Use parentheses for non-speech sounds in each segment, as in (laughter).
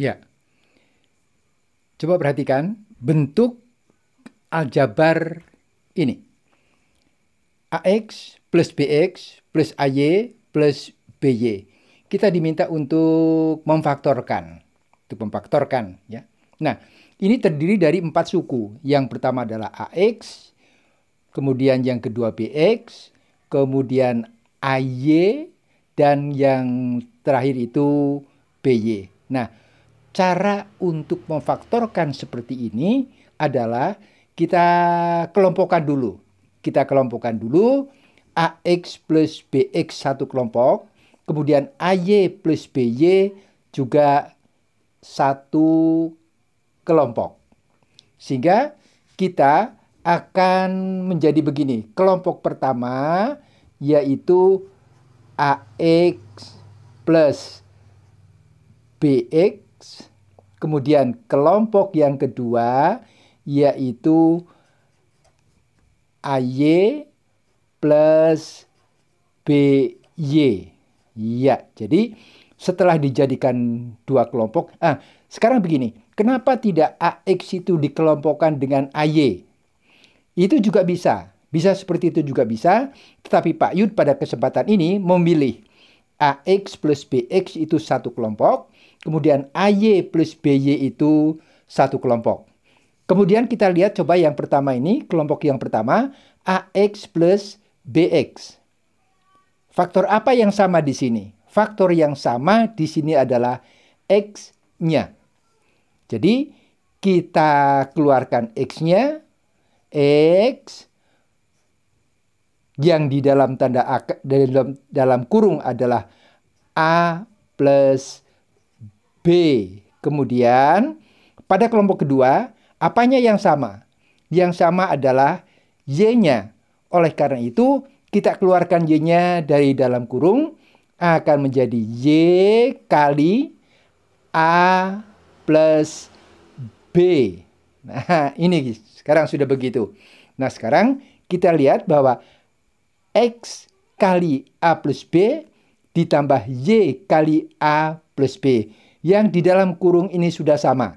Ya. Coba perhatikan bentuk aljabar ini. AX plus BX plus AY plus BY. Kita diminta untuk memfaktorkan. Untuk memfaktorkan. ya. Nah, ini terdiri dari empat suku. Yang pertama adalah AX, kemudian yang kedua BX, kemudian AY, dan yang terakhir itu BY. Nah, cara untuk memfaktorkan seperti ini adalah kita kelompokkan dulu. Kita kelompokkan dulu AX plus BX satu kelompok, kemudian AY plus BY juga satu kelompok. Sehingga kita akan menjadi begini. Kelompok pertama yaitu AX plus BX Kemudian kelompok yang kedua yaitu AY plus BY. Ya, jadi setelah dijadikan dua kelompok, ah, sekarang begini, kenapa tidak AX itu dikelompokkan dengan AY? Itu juga bisa, bisa seperti itu juga bisa, tetapi Pak Yud pada kesempatan ini memilih AX plus BX itu satu kelompok, Kemudian AY plus BY itu satu kelompok. Kemudian kita lihat coba yang pertama ini, kelompok yang pertama, AX plus BX. Faktor apa yang sama di sini? Faktor yang sama di sini adalah X-nya. Jadi, kita keluarkan X-nya, X yang di dalam tanda dalam, dalam kurung adalah A plus B. Kemudian pada kelompok kedua, apanya yang sama? Yang sama adalah Y-nya. Oleh karena itu, kita keluarkan Y-nya dari dalam kurung akan menjadi Y kali A plus B. Nah, ini sekarang sudah begitu. Nah, sekarang kita lihat bahwa X kali A plus B ditambah Y kali A plus B yang di dalam kurung ini sudah sama.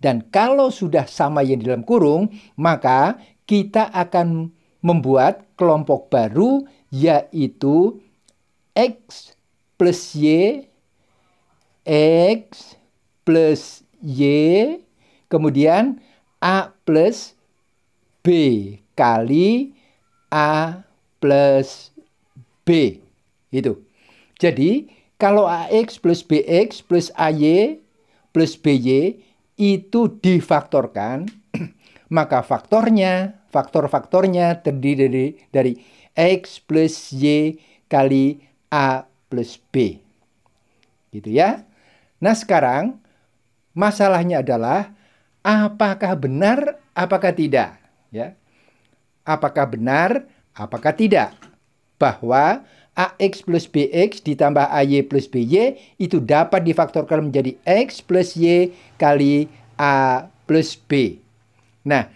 Dan kalau sudah sama yang di dalam kurung, maka kita akan membuat kelompok baru yaitu X plus Y, X plus Y, kemudian A plus B kali A plus B. Itu. Jadi, kalau AX plus BX plus AY plus BY itu difaktorkan, (clears throat) maka faktornya, faktor-faktornya terdiri dari, dari X plus Y kali A plus B. Gitu ya. Nah sekarang masalahnya adalah apakah benar, apakah tidak. Ya. Apakah benar, apakah tidak. Bahwa AX plus BX ditambah AY plus BY itu dapat difaktorkan menjadi X plus Y kali A plus B. Nah,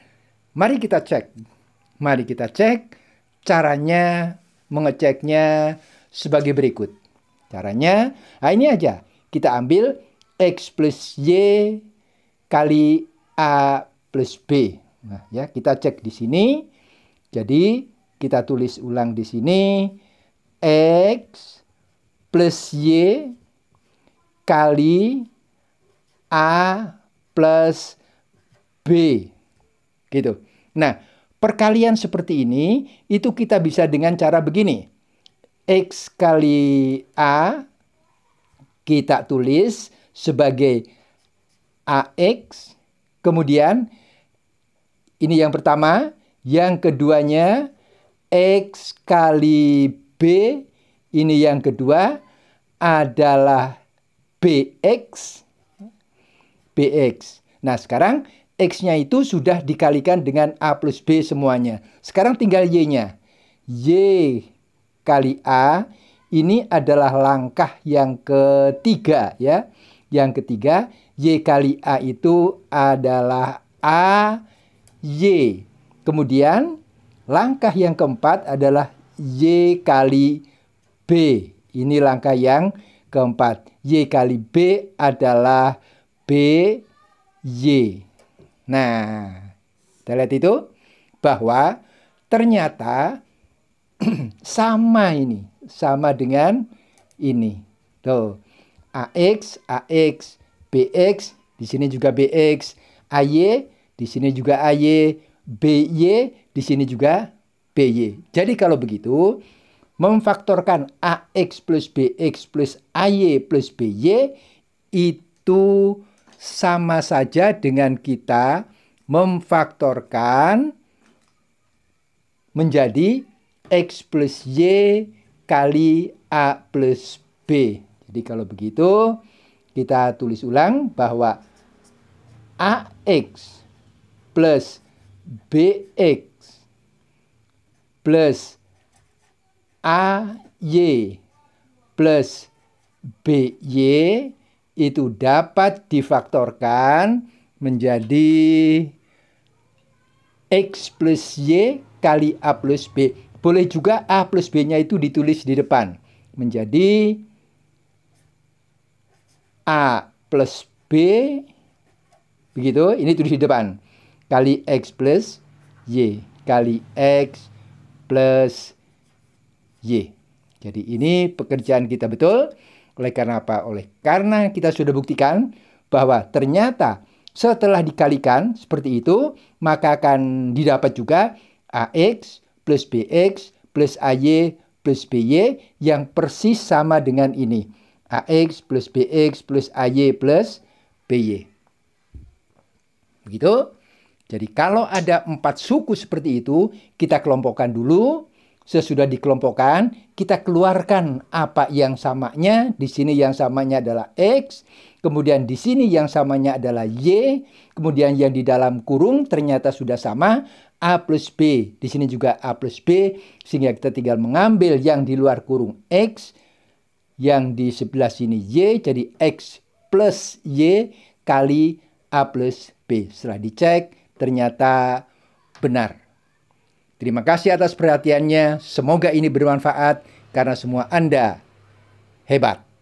mari kita cek. Mari kita cek caranya mengeceknya sebagai berikut. Caranya, nah ini aja. Kita ambil X plus Y kali A plus B. Nah, ya, kita cek di sini. Jadi, kita tulis ulang di sini. X plus Y kali A plus B. Gitu. Nah, perkalian seperti ini itu kita bisa dengan cara begini. X kali A kita tulis sebagai AX. Kemudian ini yang pertama. Yang keduanya X kali B ini yang kedua adalah BX BX. Nah sekarang X-nya itu sudah dikalikan dengan A plus B semuanya. Sekarang tinggal Y-nya. Y kali A ini adalah langkah yang ketiga ya. Yang ketiga, Y kali A itu adalah A Y. Kemudian langkah yang keempat adalah Y kali B. Ini langkah yang keempat. Y kali B adalah B, Y. Nah, kita lihat itu. Bahwa ternyata (clears throat) sama ini. Sama dengan ini. Tuh. AX, AX, BX, di sini juga BX, AY, di sini juga AY, BY, di sini juga BY. Jadi kalau begitu, memfaktorkan AX plus BX plus AY plus BY itu sama saja dengan kita memfaktorkan menjadi X plus Y kali A plus B. Jadi kalau begitu, kita tulis ulang bahwa AX plus BX plus AY plus BY itu dapat difaktorkan menjadi X plus Y kali A plus B. Boleh juga A plus B-nya itu ditulis di depan. Menjadi A plus B, begitu, ini tulis di depan. Kali X plus Y kali X plus Y. Jadi ini pekerjaan kita betul. Oleh karena apa? Oleh karena kita sudah buktikan bahwa ternyata setelah dikalikan seperti itu, maka akan didapat juga AX plus BX plus AY plus BY yang persis sama dengan ini. AX plus BX plus AY plus BY. Begitu. Jadi kalau ada empat suku seperti itu, kita kelompokkan dulu. Sesudah dikelompokkan, kita keluarkan apa yang samanya. Di sini yang samanya adalah X, kemudian di sini yang samanya adalah Y, kemudian yang di dalam kurung ternyata sudah sama, A plus B. Di sini juga A plus B, sehingga kita tinggal mengambil yang di luar kurung X, yang di sebelah sini Y, jadi X plus Y kali A plus B. Setelah dicek, ternyata benar. Terima kasih atas perhatiannya. Semoga ini bermanfaat karena semua Anda hebat.